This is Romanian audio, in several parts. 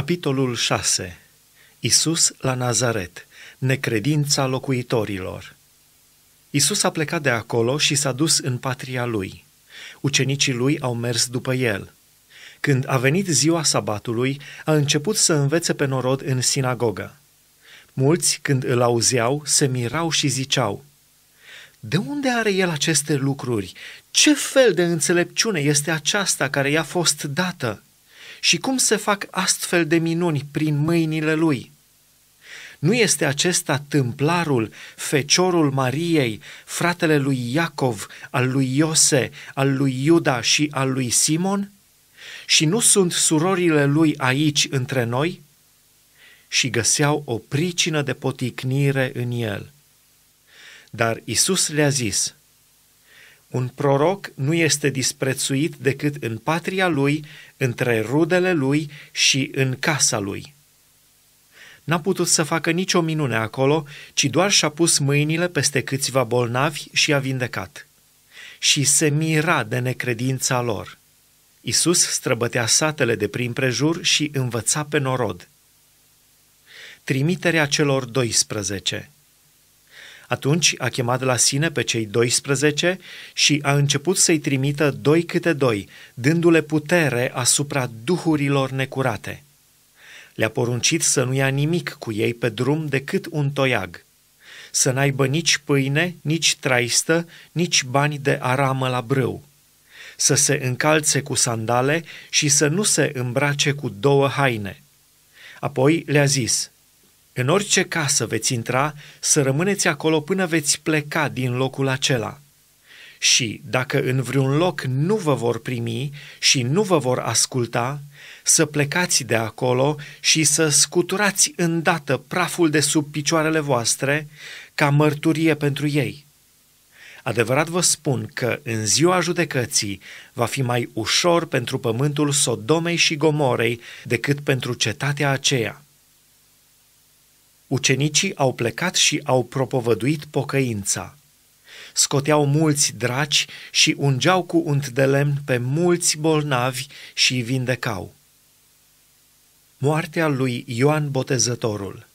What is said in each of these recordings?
Capitolul 6. Isus la Nazaret. Necredința locuitorilor. Isus a plecat de acolo și s-a dus în patria lui. Ucenicii lui au mers după el. Când a venit ziua sabatului, a început să învețe pe norod în sinagogă. Mulți, când îl auzeau, se mirau și ziceau, De unde are el aceste lucruri? Ce fel de înțelepciune este aceasta care i-a fost dată?" și cum se fac astfel de minuni prin mâinile lui. Nu este acesta templarul, feciorul Mariei, fratele lui Iacov, al lui Iose, al lui Iuda și al lui Simon? Și nu sunt surorile lui aici între noi? Și găseau o pricină de poticnire în el. Dar Isus le-a zis – un proroc nu este disprețuit decât în patria lui, între rudele lui și în casa lui. N-a putut să facă nicio minune acolo, ci doar și-a pus mâinile peste câțiva bolnavi și a vindecat. Și se mira de necredința lor. Isus străbătea satele de prin prejur și învăța pe norod. Trimiterea celor 12 atunci a chemat la sine pe cei 12 și a început să-i trimită doi câte doi, dându-le putere asupra duhurilor necurate. Le-a poruncit să nu ia nimic cu ei pe drum decât un toiag, să n-aibă nici pâine, nici traistă, nici bani de aramă la brâu, să se încalțe cu sandale și să nu se îmbrace cu două haine. Apoi le-a zis – în orice casă veți intra, să rămâneți acolo până veți pleca din locul acela. Și dacă în vreun loc nu vă vor primi și nu vă vor asculta, să plecați de acolo și să scuturați îndată praful de sub picioarele voastre ca mărturie pentru ei. Adevărat vă spun că în ziua judecății va fi mai ușor pentru pământul Sodomei și Gomorei decât pentru cetatea aceea. Ucenicii au plecat și au propovăduit pocăința. Scoteau mulți draci și ungeau cu unt de lemn pe mulți bolnavi și îi vindecau. Moartea lui Ioan Botezătorul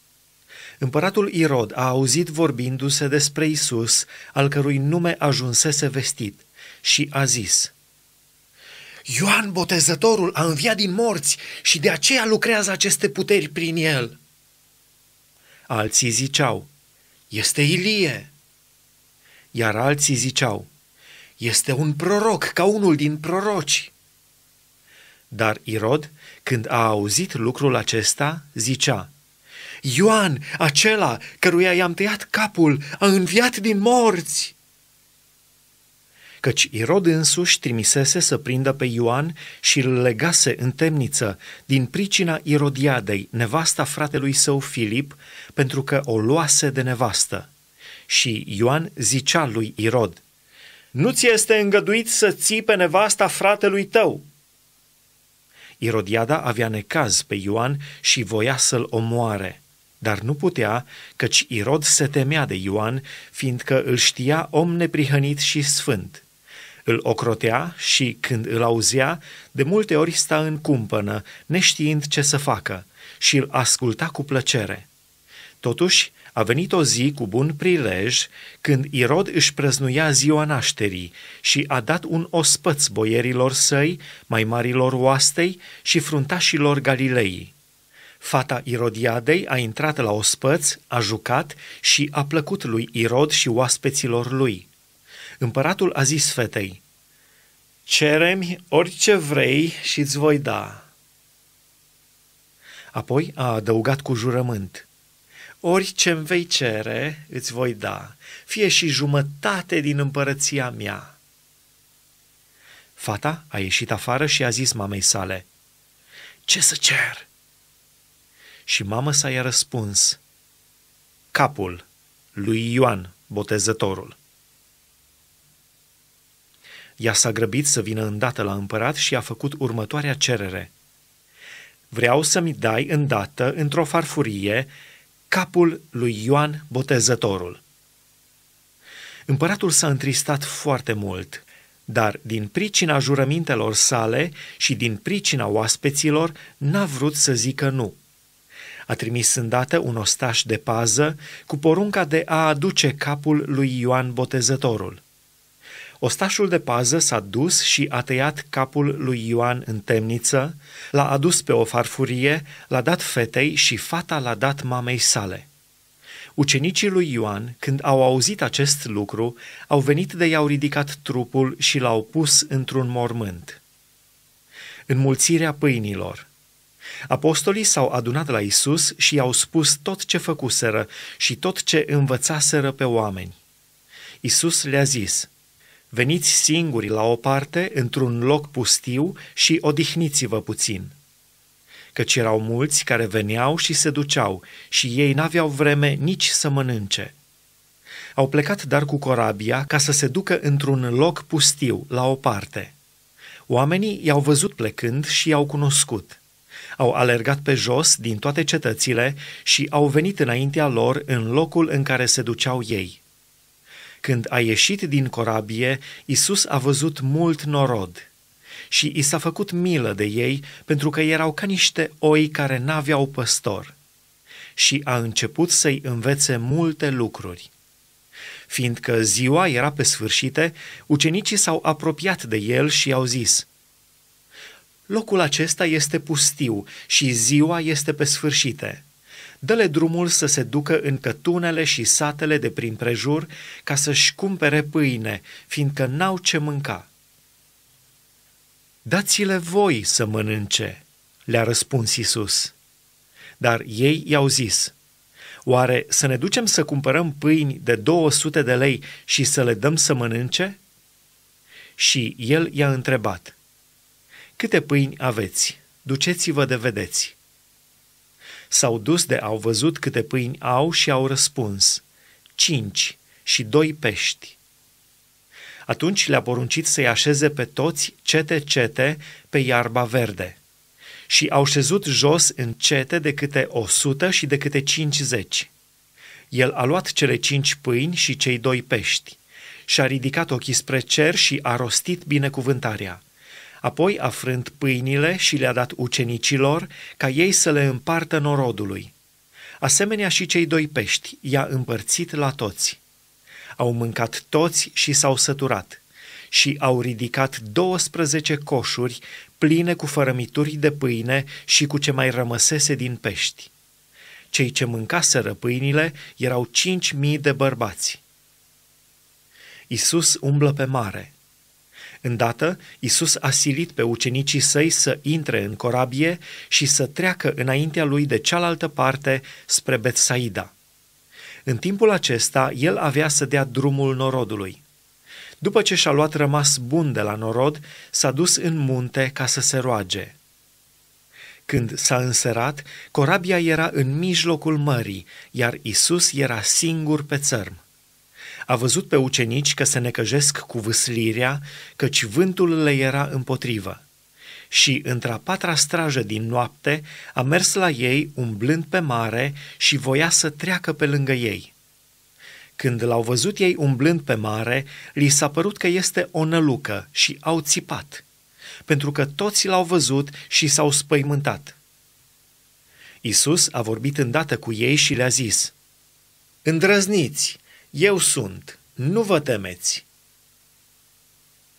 Împăratul Irod a auzit vorbindu-se despre Isus, al cărui nume ajunsese vestit, și a zis – Ioan Botezătorul a înviat din morți și de aceea lucrează aceste puteri prin el. Alții ziceau, este Ilie. Iar alții ziceau, este un proroc ca unul din proroci. Dar Irod, când a auzit lucrul acesta, zicea, Ioan, acela căruia i-am tăiat capul, a înviat din morți căci Irod însuși trimisese să prindă pe Ioan și îl legase în temniță din pricina Irodiadei, nevasta fratelui său Filip, pentru că o luase de nevastă. Și Ioan zicea lui Irod, Nu ți este îngăduit să ții pe nevasta fratelui tău. Irodiada avea necaz pe Ioan și voia să-l omoare dar nu putea, căci Irod se temea de Ioan, fiindcă îl știa om neprihănit și sfânt. Îl ocrotea și, când îl auzea, de multe ori sta în cumpănă, neștiind ce să facă, și îl asculta cu plăcere. Totuși, a venit o zi cu bun prilej când Irod își prăznuia ziua nașterii și a dat un ospăț boierilor săi, mai marilor oastei și fruntașilor Galilei. Fata Irodiadei a intrat la ospăț, a jucat și a plăcut lui Irod și oaspeților lui. Împăratul a zis fetei, cerem orice vrei și îți voi da. Apoi a adăugat cu jurământ, orice îmi vei cere, îți voi da, fie și jumătate din împărăția mea. Fata a ieșit afară și a zis mamei sale, Ce să cer? Și mama sa i-a răspuns, Capul lui Ioan, botezătorul. Ea s-a grăbit să vină îndată la împărat și a făcut următoarea cerere. Vreau să-mi dai îndată, într-o farfurie, capul lui Ioan Botezătorul. Împăratul s-a întristat foarte mult, dar din pricina jurămintelor sale și din pricina oaspeților n-a vrut să zică nu. A trimis îndată un ostaș de pază cu porunca de a aduce capul lui Ioan Botezătorul. Ostașul de pază s-a dus și a tăiat capul lui Ioan în temniță, l-a adus pe o farfurie, l-a dat fetei și fata l-a dat mamei sale. Ucenicii lui Ioan, când au auzit acest lucru, au venit de i-au ridicat trupul și l-au pus într-un mormânt. Înmulțirea pâinilor Apostolii s-au adunat la Isus și i-au spus tot ce făcuseră și tot ce învățaseră pe oameni. Isus le-a zis – Veniți singuri la o parte, într-un loc pustiu și odihniți-vă puțin. Căci erau mulți care veneau și se duceau și ei n-aveau vreme nici să mănânce. Au plecat dar cu corabia ca să se ducă într-un loc pustiu, la o parte. Oamenii i-au văzut plecând și i-au cunoscut. Au alergat pe jos din toate cetățile și au venit înaintea lor în locul în care se duceau ei. Când a ieșit din corabie, Isus a văzut mult norod și i s-a făcut milă de ei pentru că erau ca niște oi care n-aveau păstor și a început să-i învețe multe lucruri. Fiindcă ziua era pe sfârșite, ucenicii s-au apropiat de el și i-au zis, Locul acesta este pustiu și ziua este pe sfârșite dă-le drumul să se ducă în cătunele și satele de prin prejur ca să-și cumpere pâine, fiindcă n-au ce mânca. Dați-le voi să mănânce, le-a răspuns Isus. Dar ei i-au zis, oare să ne ducem să cumpărăm pâini de 200 de lei și să le dăm să mănânce? Și el i-a întrebat, câte pâini aveți? Duceți-vă de vedeți. S-au dus de au văzut câte pâini au și au răspuns, cinci și doi pești. Atunci le-a poruncit să-i așeze pe toți cete-cete pe iarba verde. Și au șezut jos în cete de câte o sută și de câte cincizeci. El a luat cele cinci pâini și cei doi pești și a ridicat ochii spre cer și a rostit binecuvântarea – Apoi a frânt pâinile și le-a dat ucenicilor ca ei să le împartă norodului. Asemenea și cei doi pești i-a împărțit la toți. Au mâncat toți și s-au săturat și au ridicat 12 coșuri pline cu fărămituri de pâine și cu ce mai rămăsese din pești. Cei ce mâncaseră pâinile erau cinci mii de bărbați. Isus umblă pe mare – Îndată, Isus a silit pe ucenicii săi să intre în corabie și să treacă înaintea lui de cealaltă parte spre Betsaida. În timpul acesta, el avea să dea drumul norodului. După ce și-a luat rămas bun de la norod, s-a dus în munte ca să se roage. Când s-a înserat, corabia era în mijlocul mării, iar Isus era singur pe țărm. A văzut pe ucenici că se necăjesc cu vâslirea, căci vântul le era împotrivă. Și, într-a patra strajă din noapte, a mers la ei, umblând pe mare, și voia să treacă pe lângă ei. Când l-au văzut ei umblând pe mare, li s-a părut că este o nălucă și au țipat, pentru că toți l-au văzut și s-au spăimântat. Isus a vorbit îndată cu ei și le-a zis, Îndrăzniți, eu sunt, nu vă temeți.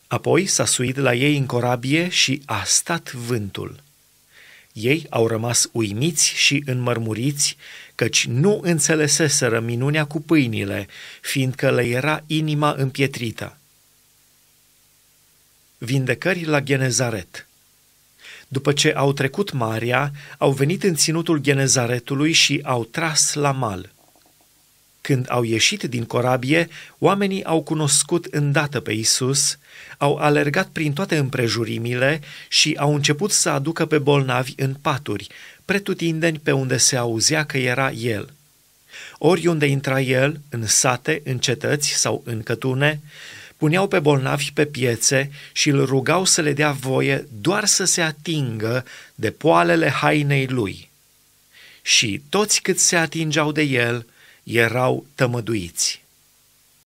Apoi s-a suit la ei în corabie și a stat vântul. Ei au rămas uimiți și înmărmuriți, căci nu înțeleseseră minunea cu pâinile, fiindcă le era inima împietrită. Vindecări la Genezaret După ce au trecut Marea, au venit în ținutul Genezaretului și au tras la mal – când au ieșit din corabie, oamenii au cunoscut îndată pe Isus, au alergat prin toate împrejurimile și au început să aducă pe bolnavi în paturi, pretutindeni pe unde se auzea că era el. Oriunde intra el, în sate, în cetăți sau în cătune, puneau pe bolnavi pe piețe și îl rugau să le dea voie doar să se atingă de poalele hainei lui. Și toți cât se atingeau de el, erau tămăduiți.